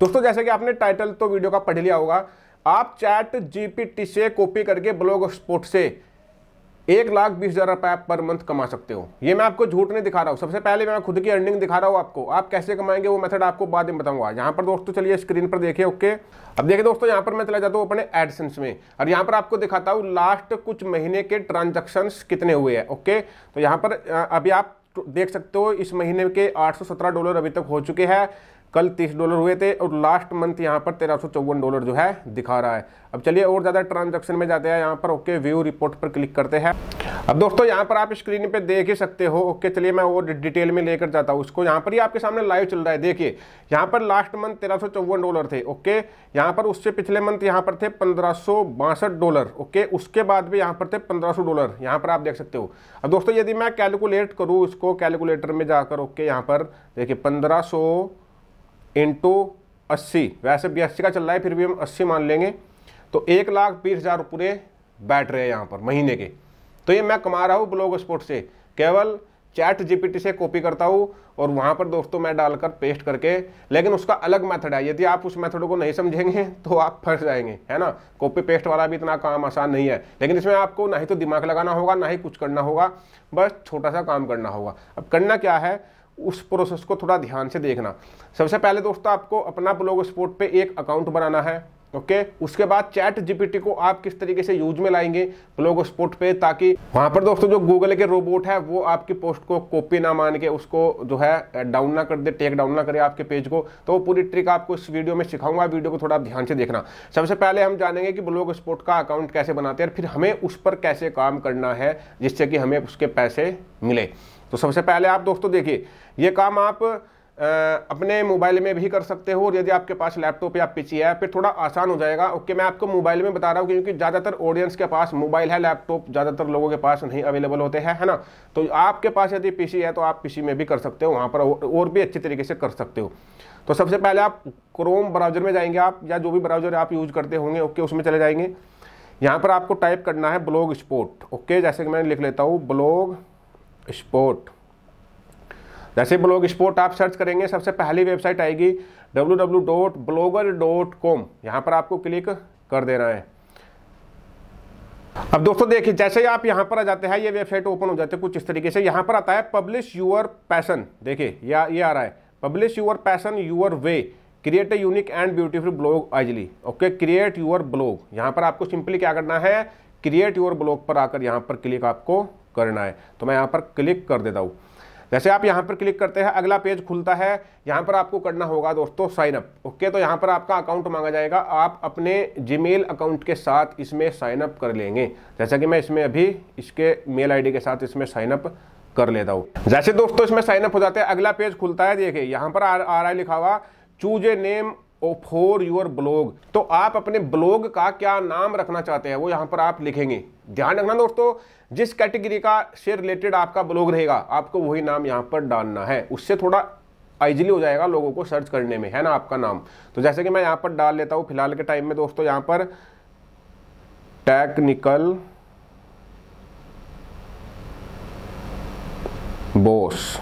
दोस्तों जैसे कि आपने टाइटल तो वीडियो का पढ़ लिया होगा आप चैट जीपीटी से कॉपी करके ब्लॉग स्पोर्ट से एक लाख बीस हज़ार रुपए पर मंथ कमा सकते हो ये मैं आपको झूठ नहीं दिखा रहा हूँ सबसे पहले मैं खुद की अर्निंग दिखा रहा हूँ आपको आप कैसे कमाएंगे वो मेथड आपको बाद में बताऊंगा यहाँ पर दोस्तों चलिए स्क्रीन पर देखिए ओके अब देखिए दोस्तों यहाँ पर मैं चला जाता हूँ अपने एडसेंस में और यहाँ पर आपको दिखाता हूँ लास्ट कुछ महीने के ट्रांजेक्शन कितने हुए हैं ओके तो यहाँ पर अभी आप देख सकते हो इस महीने के आठ डॉलर अभी तक हो चुके हैं कल तीस डॉलर हुए थे और लास्ट मंथ यहाँ पर तेरह सौ चौवन डॉलर जो है दिखा रहा है अब चलिए और ज़्यादा ट्रांजैक्शन में जाते हैं यहाँ पर ओके व्यू रिपोर्ट पर क्लिक करते हैं अब दोस्तों यहाँ पर आप स्क्रीन पे देख ही सकते हो ओके चलिए मैं और डिटेल में लेकर जाता हूँ उसको यहाँ पर ही आपके सामने लाइव चल रहा है देखिए यहाँ पर लास्ट मंथ तेरह डॉलर थे ओके यहाँ पर उससे पिछले मंथ यहाँ पर थे पंद्रह डॉलर ओके उसके बाद भी यहाँ पर थे पंद्रह डॉलर यहाँ पर आप देख सकते हो अब दोस्तों यदि मैं कैलकुलेट करूँ उसको कैलकुलेटर में जाकर ओके यहाँ पर देखिए पंद्रह इंटू अस्सी वैसे अस्सी का चल रहा है फिर भी हम अस्सी मान लेंगे तो एक लाख बीस हज़ार रुपये बैठ रहे हैं यहाँ पर महीने के तो ये मैं कमा रहा हूँ ब्लॉग स्पोर्ट से केवल चैट जीपीटी से कॉपी करता हूँ और वहाँ पर दोस्तों मैं डालकर पेस्ट करके लेकिन उसका अलग मेथड है यदि आप उस मेथड को नहीं समझेंगे तो आप फंस जाएंगे है ना कॉपी पेस्ट वाला भी इतना काम आसान नहीं है लेकिन इसमें आपको ना ही तो दिमाग लगाना होगा ना ही कुछ करना होगा बस छोटा सा काम करना होगा अब करना क्या है उस प्रोसेस को थोड़ा ध्यान से देखना सबसे पहले दोस्तों आपको अपना ब्लॉग स्पोर्ट पे एक अकाउंट बनाना है ओके उसके बाद चैट जीपीटी को आप किस तरीके से यूज में लाएंगे ब्लॉग स्पोर्ट पे ताकि वहां पर दोस्तों जो गूगल के रोबोट है वो आपकी पोस्ट को कॉपी ना मान के उसको जो है डाउन ना कर दे टेक डाउन ना करे आपके पेज को तो वो पूरी ट्रिक आपको इस वीडियो में सिखाऊंगा वीडियो को थोड़ा ध्यान से देखना सबसे पहले हम जानेंगे कि ब्लॉग स्पोर्ट का अकाउंट कैसे बनाते हैं फिर हमें उस पर कैसे काम करना है जिससे कि हमें उसके पैसे मिले तो सबसे पहले आप दोस्तों देखिए ये काम आप अपने मोबाइल में भी कर सकते हो और यदि आपके पास लैपटॉप या पीसी है फिर थोड़ा आसान हो जाएगा ओके मैं आपको मोबाइल में बता रहा हूँ क्योंकि ज़्यादातर ऑडियंस के पास मोबाइल है लैपटॉप ज़्यादातर लोगों के पास नहीं अवेलेबल होते हैं है ना तो आपके पास यदि पीसी है तो आप पीसी में भी कर सकते हो वहाँ पर और भी अच्छे तरीके से कर सकते हो तो सबसे पहले आप क्रोम ब्राउजर में जाएंगे आप या जो भी ब्राउजर आप यूज करते होंगे ओके उसमें चले जाएंगे यहाँ पर आपको टाइप करना है ब्लॉग स्पोर्ट ओके जैसे कि मैं लिख लेता हूँ ब्लॉग स्पोर्ट जैसे ब्लॉग स्पोर्ट आप सर्च करेंगे सबसे पहली वेबसाइट आएगी W W dot blogger dot com यहाँ पर आपको क्लिक कर देना है अब दोस्तों देखिए जैसे ही आप यहाँ पर आ जाते हैं ये वेबसाइट ओपन हो जाते हैं कुछ इस तरीके से यहाँ पर आता है पब्लिश यूर पैसन देखिए या ये आ रहा है publish your passion your way create a unique and beautiful blog easily okay create your blog यहाँ पर आपको सिंपली क्या करना है क्रिएट यूर ब्लॉग पर आकर यहाँ पर क्लिक आपको करना है तो मैं यहाँ पर क्लिक कर देता हूँ जैसे आप यहाँ पर क्लिक करते हैं अगला पेज खुलता है यहाँ पर आपको करना होगा दोस्तों साइनअप ओके तो यहाँ पर आपका अकाउंट मांगा जाएगा आप अपने जीमेल अकाउंट के साथ इसमें साइनअप कर लेंगे जैसा कि मैं इसमें अभी इसके मेल आईडी के साथ इसमें साइनअप कर लेता हूँ जैसे दोस्तों इसमें साइनअप हो जाते हैं अगला पेज खुलता है देखिए यहाँ पर आ, आ रहा है लिखा हुआ choose a name for your blog तो आप अपने ब्लॉग का क्या नाम रखना चाहते हैं वो यहां पर आप लिखेंगे ध्यान रखना दोस्तों जिस कैटेगरी का से रिलेटेड आपका ब्लॉग रहेगा आपको वही नाम यहां पर डालना है उससे थोड़ा आइजिली हो जाएगा लोगों को सर्च करने में है ना आपका नाम तो जैसे कि मैं यहां पर डाल लेता हूं फिलहाल के टाइम में दोस्तों यहां पर टेक्निकल बोस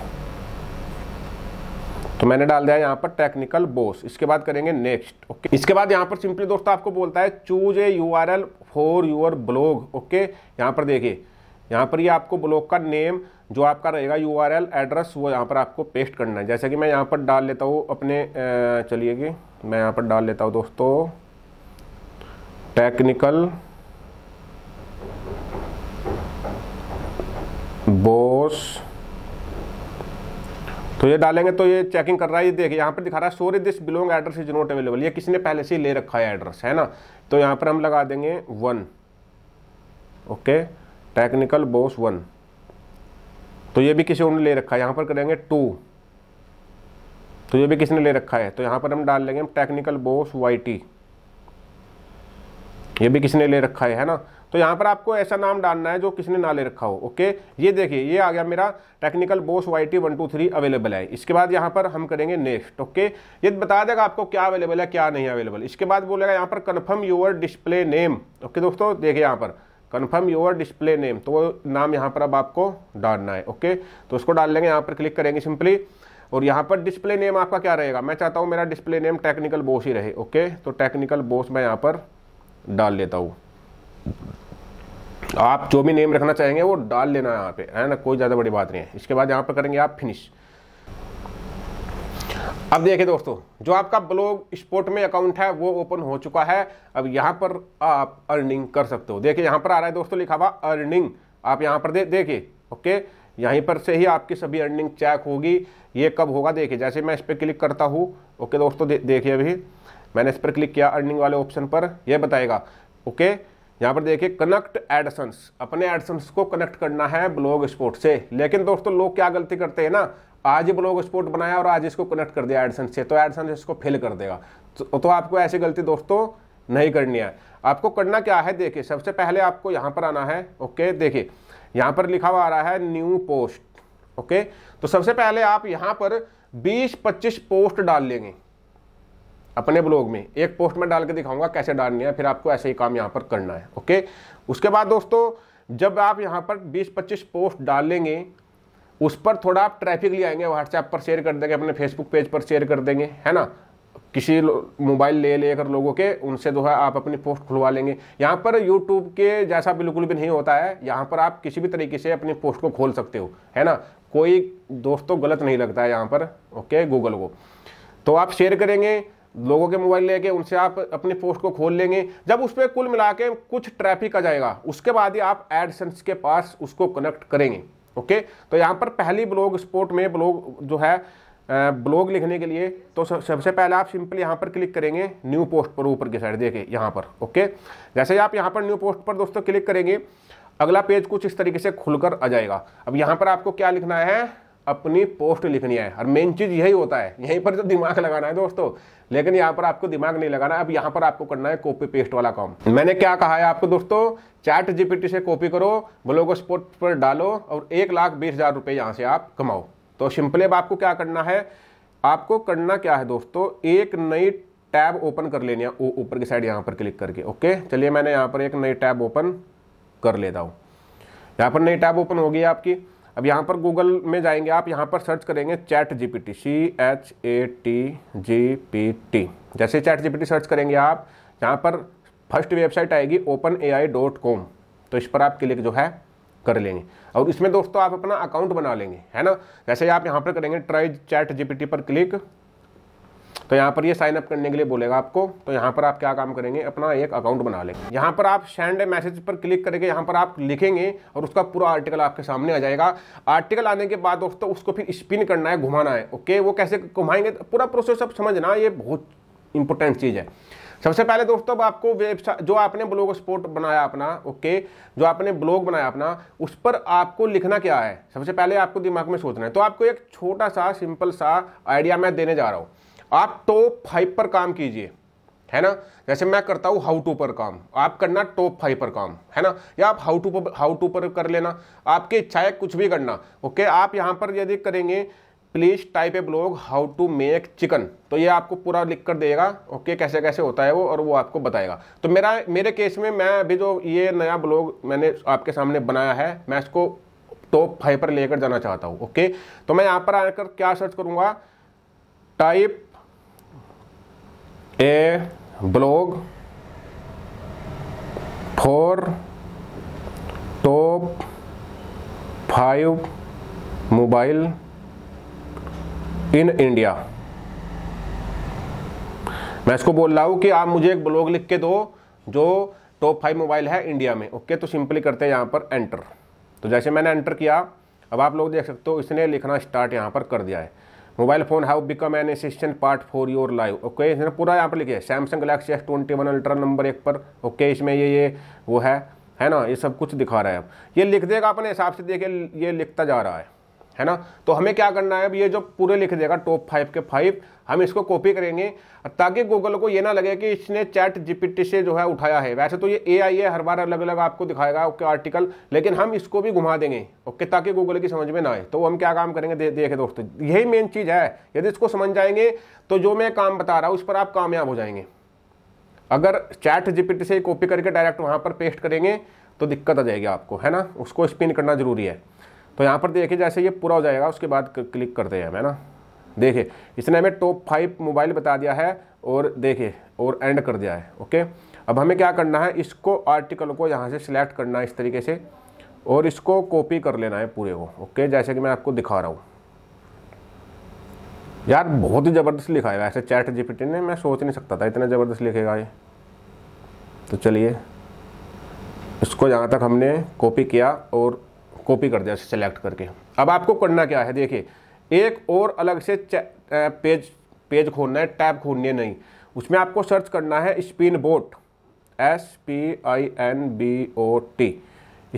तो मैंने डाल दिया यहाँ पर टेक्निकल बोस इसके बाद करेंगे नेक्स्ट ओके इसके बाद यहाँ पर सिंपली दोस्तों आपको बोलता है choose a U R L for your blog okay यहाँ पर देखिए यहाँ पर ये यह आपको ब्लॉग का नेम जो आपका रहेगा यू आर एल एड्रेस वो यहाँ पर आपको पेस्ट करना है जैसे कि मैं यहाँ पर डाल लेता हूँ अपने चलिए कि मैं यहाँ पर डाल लेता हूँ दोस्तों टेक्निकल बोस तो ये डालेंगे तो ये चेकिंग कर रहा है ये देखिए यहाँ पर दिखा रहा है sorry this blog address is not available ये किसी ने पहले से ले रखा है एड्रेस है ना तो यहाँ पर हम लगा देंगे one okay technical boss one तो ये भी किसी ने ले रखा है यहाँ पर करेंगे टू तो ये भी किसी ने ले रखा है तो यहाँ पर हम डाल लेंगे टेक्निकल बोस वाई टी ये भी किसी ने ले रखा है है ना तो यहाँ पर आपको ऐसा नाम डालना है जो किसने ना ले रखा हो ओके ये देखिए ये आ गया मेरा technical boss Y T one two three available है इसके बाद यहाँ पर हम करेंगे नेक्स्ट ओके ये बता देगा आपको क्या अवेलेबल है क्या नहीं अवेलेबल इसके बाद बोलेगा यहाँ पर confirm your display name okay दोस्तों देखिए यहाँ पर कन्फर्म योर डिस्प्ले नेम तो वो नाम यहाँ पर अब आपको डालना है ओके तो उसको डाल लेंगे यहाँ पर क्लिक करेंगे सिंपली और यहाँ पर डिस्प्ले नेम आपका क्या रहेगा मैं चाहता हूँ मेरा डिस्प्ले नेम टेक्निकल बोस ही रहे ओके तो टेक्निकल बोस मैं यहाँ पर डाल लेता हूँ आप जो भी नेम रखना चाहेंगे वो डाल लेना यहाँ पे है ना कोई ज़्यादा बड़ी बात नहीं है इसके बाद यहाँ पे करेंगे आप फिनिश अब देखिए दोस्तों जो आपका ब्लॉग स्पोर्ट में अकाउंट है वो ओपन हो चुका है अब यहाँ पर आप अर्निंग कर सकते हो देखिए यहाँ पर आ रहा है दोस्तों लिखा हुआ अर्निंग आप यहाँ पर दे देखिए ओके यहीं पर से ही आपकी सभी अर्निंग चेक होगी ये कब होगा देखिए जैसे मैं इस पर क्लिक करता हूँ ओके दोस्तों दे, देखिए अभी मैंने इस पर क्लिक किया अर्निंग वाले ऑप्शन पर यह बताएगा ओके यहाँ पर देखिए कनेक्ट एडसन्स अपने एडसन्स को कनेक्ट करना है ब्लॉग स्पोर्ट से लेकिन दोस्तों लोग क्या गलती करते हैं ना आज ही ब्लॉग स्पोर्ट बनाया और आज इसको कनेक्ट कर दिया एडसन्स से तो एडसन्स इसको फेल कर देगा तो, तो आपको ऐसी गलती दोस्तों नहीं करनी है आपको करना क्या है देखिए सबसे पहले आपको यहाँ पर आना है ओके देखिए यहाँ पर लिखा हुआ आ रहा है न्यू पोस्ट ओके तो सबसे पहले आप यहाँ पर बीस पच्चीस पोस्ट डाल लेंगे अपने ब्लॉग में एक पोस्ट में डाल के दिखाऊंगा कैसे डालनी है फिर आपको ऐसे ही काम यहाँ पर करना है ओके उसके बाद दोस्तों जब आप यहाँ पर 20-25 पोस्ट डालेंगे उस पर थोड़ा आप ट्रैफिक ले आएंगे व्हाट्सएप पर शेयर कर देंगे अपने फेसबुक पेज पर शेयर कर देंगे है ना किसी मोबाइल ले लेकर लोगों के उनसे जो है आप अपनी पोस्ट खुलवा लेंगे यहाँ पर यूट्यूब के जैसा बिल्कुल भी नहीं होता है यहाँ पर आप किसी भी तरीके से अपनी पोस्ट को खोल सकते हो है ना कोई दोस्तों गलत नहीं लगता है यहाँ पर ओके गूगल को तो आप शेयर करेंगे लोगों के मोबाइल लेके उनसे आप अपनी पोस्ट को खोल लेंगे जब उस पर कुल मिला के कुछ ट्रैफिक आ जाएगा उसके बाद ही आप एडसेंस के पास उसको कनेक्ट करेंगे ओके तो यहाँ पर पहली ब्लॉग स्पोर्ट में ब्लॉग जो है ब्लॉग लिखने के लिए तो सबसे पहले आप सिंपली यहाँ पर क्लिक करेंगे न्यू पोस्ट पर ऊपर की साइड देखिए यहाँ पर ओके जैसे ही आप यहाँ पर न्यू पोस्ट पर दोस्तों क्लिक करेंगे अगला पेज कुछ इस तरीके से खुलकर आ जाएगा अब यहाँ पर आपको क्या लिखना है अपनी पोस्ट लिखनी है और मेन चीज़ यही होता है यहीं पर तो दिमाग लगाना है दोस्तों लेकिन यहाँ पर आपको दिमाग नहीं लगाना अब यहाँ पर आपको करना है कॉपी पेस्ट वाला काम मैंने क्या कहा है आपको दोस्तों चैट जीपीटी से कॉपी करो ब्लॉग स्पोर्ट पर डालो और एक लाख बीस हज़ार रुपये यहाँ से आप कमाओ तो सिंपली अब आपको क्या करना है आपको करना क्या है दोस्तों एक नई टैब ओपन कर लेनी है ऊपर की साइड यहाँ पर क्लिक करके ओके चलिए मैंने यहाँ पर एक नई टैब ओपन कर लेता हूँ यहाँ पर नई टैब ओपन होगी आपकी अब यहाँ पर गूगल में जाएंगे आप यहाँ पर सर्च करेंगे chat GPT C H A T G P T जैसे चैट जीपीटी सर्च करेंगे आप यहाँ पर फर्स्ट वेबसाइट आएगी open A I dot com तो इस पर आप क्लिक जो है कर लेंगे और इसमें दोस्तों आप अपना अकाउंट बना लेंगे है ना जैसे आप यहाँ पर करेंगे ट्राई चैट जीपीटी पर क्लिक तो यहाँ पर ये साइन अप करने के लिए बोलेगा आपको तो यहाँ पर आप क्या काम करेंगे अपना एक अकाउंट बना लेंगे यहाँ पर आप सेंड ए मैसेज पर क्लिक करके यहाँ पर आप लिखेंगे और उसका पूरा आर्टिकल आपके सामने आ जाएगा आर्टिकल आने के बाद दोस्तों उसको फिर स्पिन करना है घुमाना है ओके वो कैसे घुमाएंगे तो पूरा प्रोसेस आप समझना ये बहुत इंपॉर्टेंट चीज़ है सबसे पहले दोस्तों अब आपको वेबसाइट जो आपने ब्लॉग स्पोर्ट बनाया अपना ओके जो आपने ब्लॉग बनाया अपना उस पर आपको लिखना क्या है सबसे पहले आपको दिमाग में सोचना है तो आपको एक छोटा सा सिंपल सा आइडिया मैं देने जा रहा हूँ आप टॉप फाइव पर काम कीजिए है ना जैसे मैं करता हूँ हाउ टू पर काम आप करना टॉप फाइव पर काम है ना या आप हाउ टू पर हाउ टू पर कर लेना आपकी इच्छा है कुछ भी करना ओके आप यहाँ पर यदि करेंगे please type a blog how to make chicken तो ये आपको पूरा लिख कर देगा ओके कैसे कैसे होता है वो और वो आपको बताएगा तो मेरा मेरे केस में मैं अभी जो ये नया ब्लॉग मैंने आपके सामने बनाया है मैं इसको टॉप फाइव पर लेकर जाना चाहता हूँ ओके तो मैं यहाँ पर आकर क्या सर्च करूँगा type a blog for top five mobile in India मैं इसको बोल रहा हूं कि आप मुझे एक ब्लॉग लिख के दो जो टॉप फाइव मोबाइल है इंडिया में ओके तो सिंपली करते हैं यहां पर एंटर तो जैसे मैंने एंटर किया अब आप लोग देख सकते हो इसने लिखना स्टार्ट यहां पर कर दिया है mobile phone have become an assistant part for your live okay इसने पूरा यहाँ पर लिखे Samsung Galaxy S twenty one Ultra number एक पर ओके okay, इसमें ये ये वो है है ना ये सब कुछ दिखा रहा है अब ये लिख देगा अपने हिसाब से देखिए ये लिखता जा रहा है है ना तो हमें क्या करना है अब ये जो पूरे लिख देगा टॉप फाइव के फाइव हम इसको कॉपी करेंगे ताकि गूगल को ये ना लगे कि इसने चैट जीपीटी से जो है उठाया है वैसे तो ये ए आई है हर बार अलग अलग आपको दिखाएगा ओके आर्टिकल लेकिन हम इसको भी घुमा देंगे ओके ताकि गूगल की समझ में ना आए तो हम क्या काम करेंगे दे, देखे दोस्तों यही मेन चीज़ है यदि इसको समझ जाएंगे तो जो मैं काम बता रहा हूँ उस पर आप कामयाब हो जाएंगे अगर चैट जीपीटी से कॉपी करके डायरेक्ट वहाँ पर पेस्ट करेंगे तो दिक्कत आ जाएगी आपको है ना उसको स्पिन करना जरूरी है तो यहाँ पर देखिए जैसे ये पूरा हो जाएगा उसके बाद क्लिक करते हैं है ना देखिए इसने हमें टॉप फाइव मोबाइल बता दिया है और देखिए और एंड कर दिया है ओके अब हमें क्या करना है इसको आर्टिकल को यहाँ से सिलेक्ट करना है इस तरीके से और इसको कॉपी कर लेना है पूरे को ओके जैसे कि मैं आपको दिखा रहा हूँ यार बहुत ही ज़बरदस्त लिखा है वैसे चैट जीपीटी ने मैं सोच नहीं सकता था इतना ज़बरदस्त लिखेगा ये तो चलिए इसको यहाँ तक हमने कॉपी किया और कॉपी कर दिया सेलेक्ट करके अब आपको करना क्या है देखिए एक और अलग से पेज पेज खोलना है टैब खोलनी है नहीं उसमें आपको सर्च करना है spin bot S P I N B O T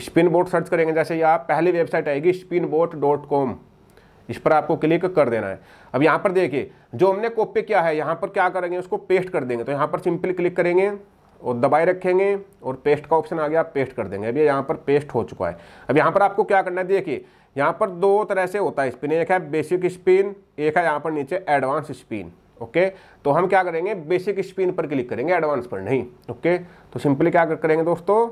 spin bot search करेंगे जैसे ये आप पहली वेबसाइट आएगी स्पिन बोट डॉट कॉम इस पर आपको क्लिक कर देना है अब यहाँ पर देखिए जो हमने कॉपी किया है यहाँ पर क्या करेंगे उसको पेस्ट कर देंगे तो यहाँ पर सिंपली क्लिक करेंगे और दबाए रखेंगे और पेस्ट का ऑप्शन आ गया पेस्ट कर देंगे अभी यहाँ पर पेस्ट हो चुका है अब यहाँ पर आपको क्या करना है देखिए यहाँ पर दो तरह से होता है स्पिन एक है बेसिक स्पिन एक है यहाँ पर नीचे एडवांस स्पिन ओके तो हम क्या करेंगे बेसिक स्पिन पर क्लिक करेंगे एडवांस पर नहीं ओके तो सिंपली क्या करेंगे दोस्तों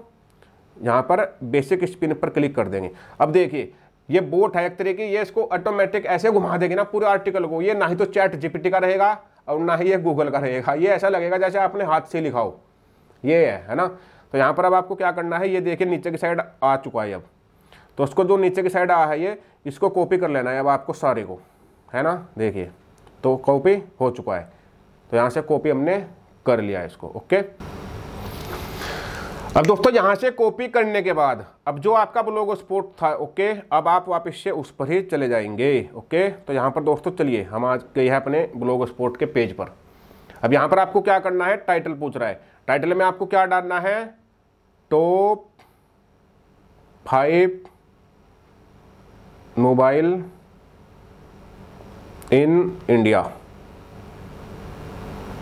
यहाँ पर बेसिक स्पिन पर क्लिक कर देंगे अब देखिए ये बोट है एक तरह की ये इसको ऑटोमेटिक ऐसे घुमा देगी ना पूरे आर्टिकल को ये ना ही तो चैट जीपीटी का रहेगा और ना ही ये गूगल का रहेगा ये ऐसा लगेगा जैसे आपने हाथ से लिखा हो ये है है ना तो यहाँ पर अब आपको क्या करना है ये देखिए नीचे की साइड आ चुका है अब तो उसको जो नीचे की साइड आ है ये इसको कॉपी कर लेना है अब आपको सारे को है ना देखिए तो कॉपी हो चुका है तो यहाँ से कॉपी हमने कर लिया है इसको ओके अब दोस्तों यहाँ से कॉपी करने के बाद अब जो आपका ब्लॉग स्पोर्ट था ओके अब आप वापस से उस पर ही चले जाएंगे ओके तो यहाँ पर दोस्तों चलिए हम आज गए हैं अपने ब्लॉग स्पोर्ट के पेज पर अब यहां पर आपको क्या करना है टाइटल पूछ रहा है टाइटल में आपको क्या डालना है top five mobile in India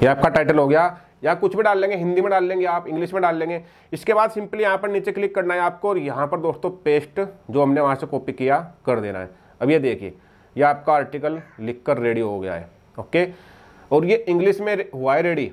ये आपका टाइटल हो गया या कुछ भी डाल लेंगे हिंदी में डाल लेंगे आप इंग्लिश में डाल लेंगे इसके बाद सिंपली यहां पर नीचे क्लिक करना है आपको और यहां पर दोस्तों पेस्ट जो हमने वहां से कॉपी किया कर देना है अब ये देखिए यह आपका आर्टिकल लिखकर रेडी हो गया है ओके और ये इंग्लिश में हुआ है रेडी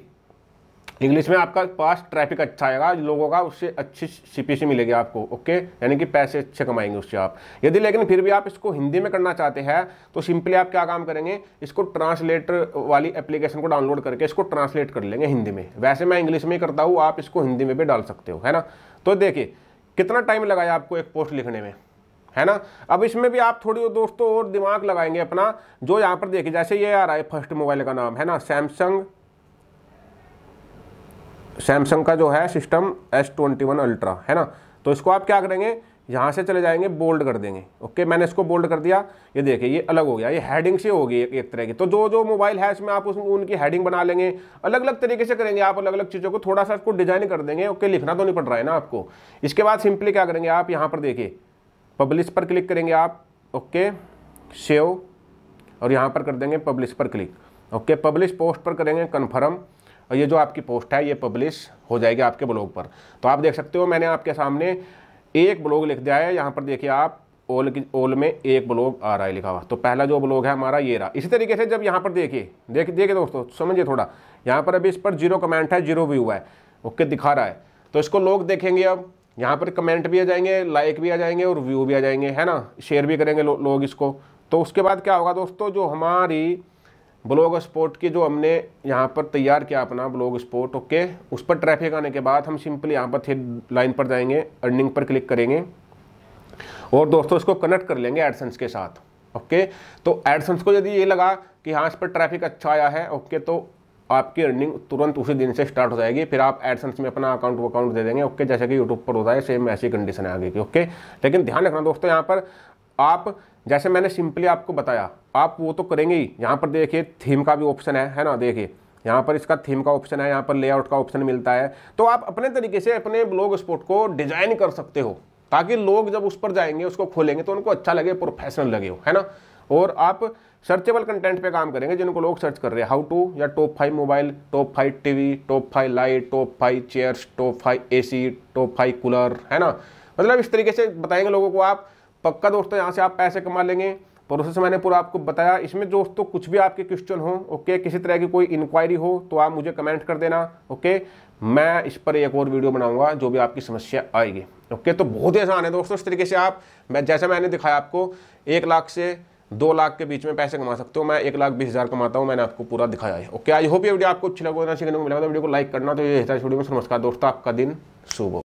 इंग्लिश में आपका पास ट्रैफिक अच्छा आएगा लोगों का उससे अच्छी सीपीसी मिलेगी आपको ओके यानी कि पैसे अच्छे कमाएंगे उससे आप यदि लेकिन फिर भी आप इसको हिंदी में करना चाहते हैं तो सिंपली आप क्या काम करेंगे इसको ट्रांसलेटर वाली एप्लीकेशन को डाउनलोड करके इसको ट्रांसलेट कर लेंगे हिंदी में वैसे मैं इंग्लिश में ही करता हूँ आप इसको हिंदी में भी डाल सकते हो है ना तो देखिए कितना टाइम लगाया आपको एक पोस्ट लिखने में है ना अब इसमें भी आप थोड़ी दोस्तों और दिमाग लगाएंगे अपना जो यहाँ पर देखिए जैसे ये आ रहा है फर्स्ट मोबाइल का नाम है ना सैमसंग सैमसंग का जो है system S twenty one Ultra है ना तो इसको आप क्या करेंगे यहाँ से चले जाएंगे बोल्ड कर देंगे ओके मैंने इसको बोल्ड कर दिया ये देखिए ये अलग हो गया ये हेडिंग से होगी एक, एक तरह की तो जो जो मोबाइल है इसमें आप उसमें उनकी हेडिंग बना लेंगे अलग अलग तरीके से करेंगे आप अलग अलग चीज़ों को थोड़ा सा इसको डिजाइन कर देंगे ओके लिखना तो नहीं पड़ रहा है ना आपको इसके बाद सिंपली क्या करेंगे आप यहाँ पर देखिए पब्लिश पर क्लिक करेंगे आप ओके सेव और यहाँ पर कर देंगे पब्लिश पर क्लिक ओके पब्लिश पोस्ट पर करेंगे कन्फर्म और ये जो आपकी पोस्ट है ये पब्लिश हो जाएगी आपके ब्लॉग पर तो आप देख सकते हो मैंने आपके सामने एक ब्लॉग लिख दिया है यहाँ पर देखिए आप ओल की ओल में एक ब्लॉग आ रहा है लिखा हुआ तो पहला जो ब्लॉग है हमारा ये रहा इसी तरीके से जब यहाँ पर देखिए देखिए देखिए दोस्तों समझिए थोड़ा यहाँ पर अभी इस पर जीरो कमेंट है जीरो व्यू है ओके दिखा रहा है तो इसको लोग देखेंगे अब यहाँ पर कमेंट भी आ जाएंगे लाइक भी आ जाएंगे और व्यू भी आ जाएंगे है ना शेयर भी करेंगे लो, लोग इसको तो उसके बाद क्या होगा दोस्तों जो हमारी ब्लॉग स्पोर्ट की जो हमने यहाँ पर तैयार किया अपना ब्लॉग स्पोर्ट ओके उस पर ट्रैफिक आने के बाद हम सिंपली यहाँ पर थे लाइन पर जाएंगे अर्निंग पर क्लिक करेंगे और दोस्तों इसको कनेक्ट कर लेंगे एडसन्स के साथ ओके तो एडसन्स को यदि ये लगा कि हाँ इस पर ट्रैफिक अच्छा आया है ओके तो आपकी अर्निंग तुरंत उसी दिन से स्टार्ट हो जाएगी फिर आप एडसेंस में अपना अकाउंट अकाउंट दे देंगे ओके जैसे कि यूट्यूब पर होता है सेम ऐसी कंडीशन है आगे की ओके लेकिन ध्यान रखना दोस्तों यहाँ पर आप जैसे मैंने सिंपली आपको बताया आप वो तो करेंगे ही यहाँ पर देखिए थीम का भी ऑप्शन है है ना देखिए यहाँ पर इसका थीम का ऑप्शन है यहाँ पर लेआउट का ऑप्शन मिलता है तो आप अपने तरीके से अपने ब्लॉग स्पोर्ट को डिजाइन कर सकते हो ताकि लोग जब उस पर जाएंगे उसको खोलेंगे तो उनको अच्छा लगे प्रोफेशनल लगे हो है ना और आप सर्चेबल कंटेंट पे काम करेंगे जिनको लोग सर्च कर रहे हैं हाउ टू या top five mobile top five TV top five light top five chairs top five AC top five cooler है ना मतलब इस तरीके से बताएंगे लोगों को आप पक्का दोस्तों यहाँ से आप पैसे कमा लेंगे प्रोसेस मैंने पूरा आपको बताया इसमें दोस्तों कुछ भी आपके क्वेश्चन हो ओके किसी तरह की कोई इंक्वायरी हो तो आप मुझे कमेंट कर देना ओके मैं इस पर एक और वीडियो बनाऊंगा जो भी आपकी समस्या आएगी ओके तो बहुत ही आसान है दोस्तों इस तरीके से आप मैं जैसे मैंने दिखाया आपको एक लाख से दो लाख के बीच में पैसे कमा सकते हो मैं एक लाख बीस हज़ार कमाता हूँ मैंने आपको पूरा दिखाया है ओके आई होप ये वीडियो आपको अच्छी लगे तो सीखने को मिला वीडियो को लाइक करना तो ये वीडियो में नमस्कार दोस्तों आपका दिन शुभ हो